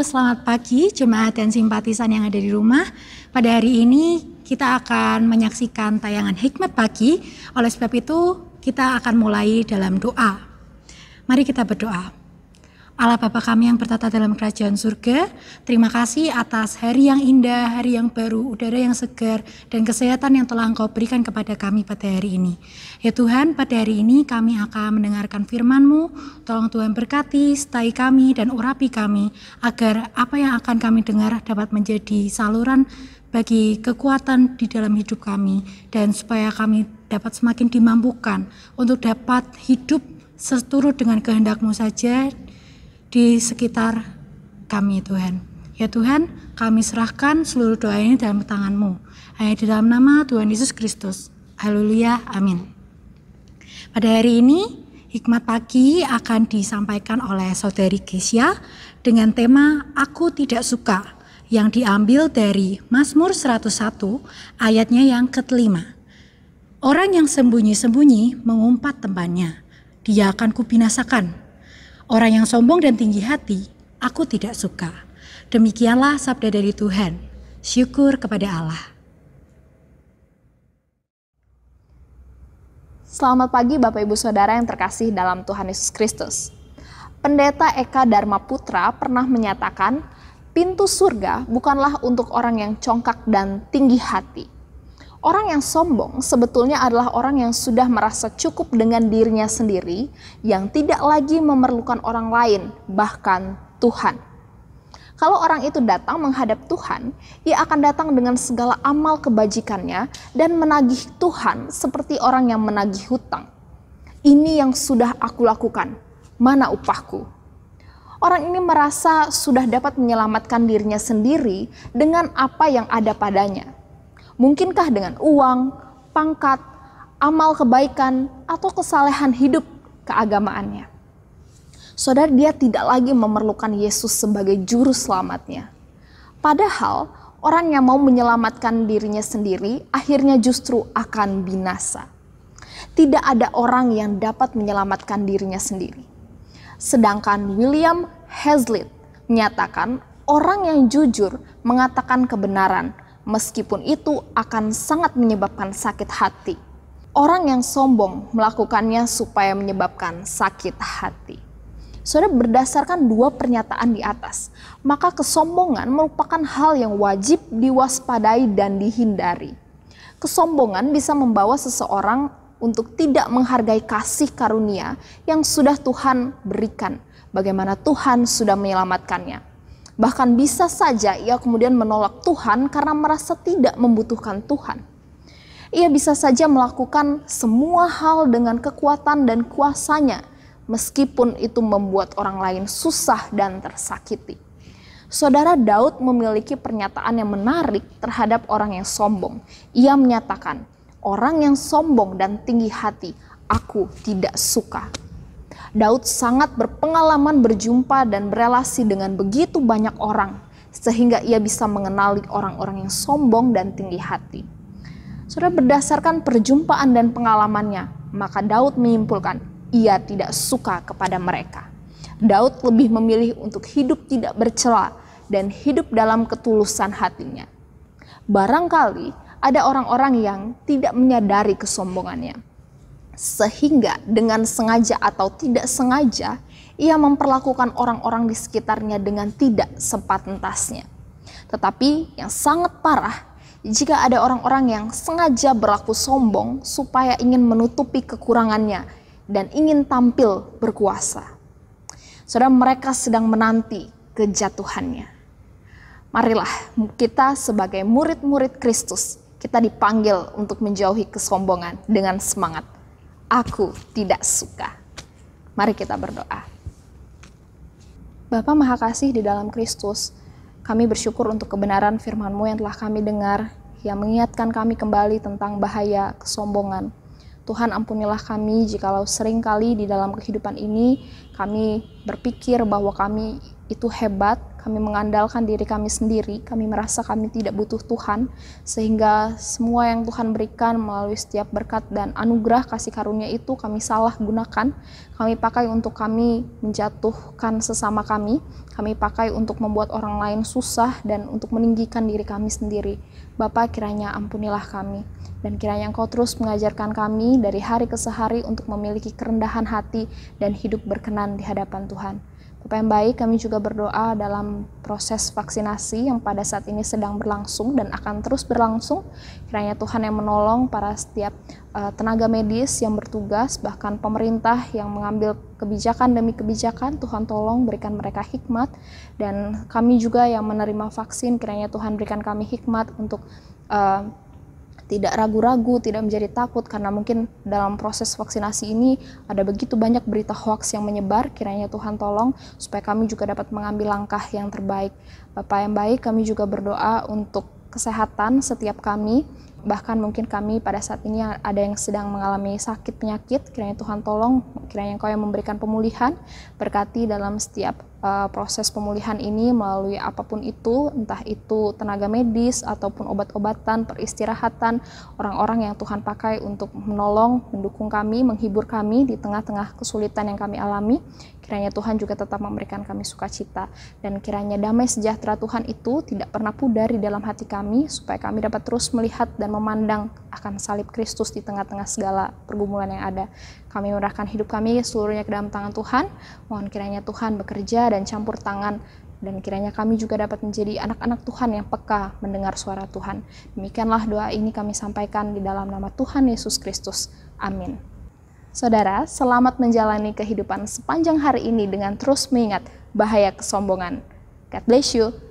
selamat pagi jemaat dan simpatisan yang ada di rumah. Pada hari ini kita akan menyaksikan tayangan hikmat pagi. Oleh sebab itu, kita akan mulai dalam doa. Mari kita berdoa. Allah Bapa kami yang bertata dalam kerajaan surga, terima kasih atas hari yang indah, hari yang baru, udara yang segar, dan kesehatan yang telah Engkau berikan kepada kami pada hari ini. Ya Tuhan, pada hari ini kami akan mendengarkan firman-Mu, tolong Tuhan berkati, setai kami, dan urapi kami, agar apa yang akan kami dengar dapat menjadi saluran bagi kekuatan di dalam hidup kami dan supaya kami dapat semakin dimampukan untuk dapat hidup seturut dengan kehendakmu saja di sekitar kami Tuhan. Ya Tuhan, kami serahkan seluruh doa ini dalam tangan-Mu. Hanya di dalam nama Tuhan Yesus Kristus. Haleluya, amin. Pada hari ini, Hikmat pagi akan disampaikan oleh saudari Gesia dengan tema Aku Tidak Suka yang diambil dari Mazmur 101 ayatnya yang ke-5. Orang yang sembunyi-sembunyi mengumpat temannya, dia akan kubinasakan Orang yang sombong dan tinggi hati, aku tidak suka. Demikianlah sabda dari Tuhan. Syukur kepada Allah. Selamat pagi Bapak Ibu Saudara yang terkasih dalam Tuhan Yesus Kristus. Pendeta Eka Dharma Putra pernah menyatakan, pintu surga bukanlah untuk orang yang congkak dan tinggi hati, Orang yang sombong sebetulnya adalah orang yang sudah merasa cukup dengan dirinya sendiri, yang tidak lagi memerlukan orang lain, bahkan Tuhan. Kalau orang itu datang menghadap Tuhan, ia akan datang dengan segala amal kebajikannya dan menagih Tuhan seperti orang yang menagih hutang. Ini yang sudah aku lakukan, mana upahku? Orang ini merasa sudah dapat menyelamatkan dirinya sendiri dengan apa yang ada padanya Mungkinkah dengan uang, pangkat, amal kebaikan, atau kesalehan hidup keagamaannya? Saudara, dia tidak lagi memerlukan Yesus sebagai juru selamatnya. Padahal, orang yang mau menyelamatkan dirinya sendiri akhirnya justru akan binasa. Tidak ada orang yang dapat menyelamatkan dirinya sendiri. Sedangkan William Hazlitt menyatakan orang yang jujur mengatakan kebenaran, meskipun itu akan sangat menyebabkan sakit hati. Orang yang sombong melakukannya supaya menyebabkan sakit hati. Saudara, berdasarkan dua pernyataan di atas, maka kesombongan merupakan hal yang wajib diwaspadai dan dihindari. Kesombongan bisa membawa seseorang untuk tidak menghargai kasih karunia yang sudah Tuhan berikan, bagaimana Tuhan sudah menyelamatkannya. Bahkan bisa saja ia kemudian menolak Tuhan karena merasa tidak membutuhkan Tuhan. Ia bisa saja melakukan semua hal dengan kekuatan dan kuasanya, meskipun itu membuat orang lain susah dan tersakiti. Saudara Daud memiliki pernyataan yang menarik terhadap orang yang sombong. Ia menyatakan, "Orang yang sombong dan tinggi hati, aku tidak suka." Daud sangat berpengalaman berjumpa dan berelasi dengan begitu banyak orang, sehingga ia bisa mengenali orang-orang yang sombong dan tinggi hati. Sudah berdasarkan perjumpaan dan pengalamannya, maka Daud menyimpulkan ia tidak suka kepada mereka. Daud lebih memilih untuk hidup tidak bercela dan hidup dalam ketulusan hatinya. Barangkali ada orang-orang yang tidak menyadari kesombongannya sehingga dengan sengaja atau tidak sengaja ia memperlakukan orang-orang di sekitarnya dengan tidak sempat sepatentasnya. Tetapi yang sangat parah jika ada orang-orang yang sengaja berlaku sombong supaya ingin menutupi kekurangannya dan ingin tampil berkuasa. Saudara mereka sedang menanti kejatuhannya. Marilah kita sebagai murid-murid Kristus, kita dipanggil untuk menjauhi kesombongan dengan semangat aku tidak suka. Mari kita berdoa. Bapa Maha Kasih di dalam Kristus, kami bersyukur untuk kebenaran firman-Mu yang telah kami dengar, yang mengingatkan kami kembali tentang bahaya kesombongan. Tuhan ampunilah kami jikalau seringkali di dalam kehidupan ini kami berpikir bahwa kami itu hebat, kami mengandalkan diri kami sendiri, kami merasa kami tidak butuh Tuhan, sehingga semua yang Tuhan berikan melalui setiap berkat dan anugerah kasih karunia itu kami salah gunakan, kami pakai untuk kami menjatuhkan sesama kami, kami pakai untuk membuat orang lain susah dan untuk meninggikan diri kami sendiri. Bapak, kiranya ampunilah kami, dan kiranya Engkau terus mengajarkan kami dari hari ke sehari untuk memiliki kerendahan hati dan hidup berkenan di hadapan Tuhan. UPM Baik kami juga berdoa dalam proses vaksinasi yang pada saat ini sedang berlangsung dan akan terus berlangsung. Kiranya Tuhan yang menolong para setiap uh, tenaga medis yang bertugas, bahkan pemerintah yang mengambil kebijakan demi kebijakan, Tuhan tolong berikan mereka hikmat. Dan kami juga yang menerima vaksin, kiranya Tuhan berikan kami hikmat untuk uh, tidak ragu-ragu, tidak menjadi takut karena mungkin dalam proses vaksinasi ini ada begitu banyak berita hoax yang menyebar. Kiranya Tuhan tolong supaya kami juga dapat mengambil langkah yang terbaik. Bapak yang baik, kami juga berdoa untuk kesehatan setiap kami, bahkan mungkin kami pada saat ini ada yang sedang mengalami sakit penyakit kiranya Tuhan tolong kiranya Engkau yang memberikan pemulihan berkati dalam setiap uh, proses pemulihan ini melalui apapun itu entah itu tenaga medis ataupun obat-obatan peristirahatan orang-orang yang Tuhan pakai untuk menolong mendukung kami menghibur kami di tengah-tengah kesulitan yang kami alami kiranya Tuhan juga tetap memberikan kami sukacita dan kiranya damai sejahtera Tuhan itu tidak pernah pudar di dalam hati kami supaya kami dapat terus melihat dan memandang akan salib Kristus di tengah-tengah segala pergumulan yang ada. Kami menyerahkan hidup kami seluruhnya ke dalam tangan Tuhan. Mohon kiranya Tuhan bekerja dan campur tangan dan kiranya kami juga dapat menjadi anak-anak Tuhan yang peka mendengar suara Tuhan. Demikianlah doa ini kami sampaikan di dalam nama Tuhan Yesus Kristus. Amin. Saudara, selamat menjalani kehidupan sepanjang hari ini dengan terus mengingat bahaya kesombongan. God bless you.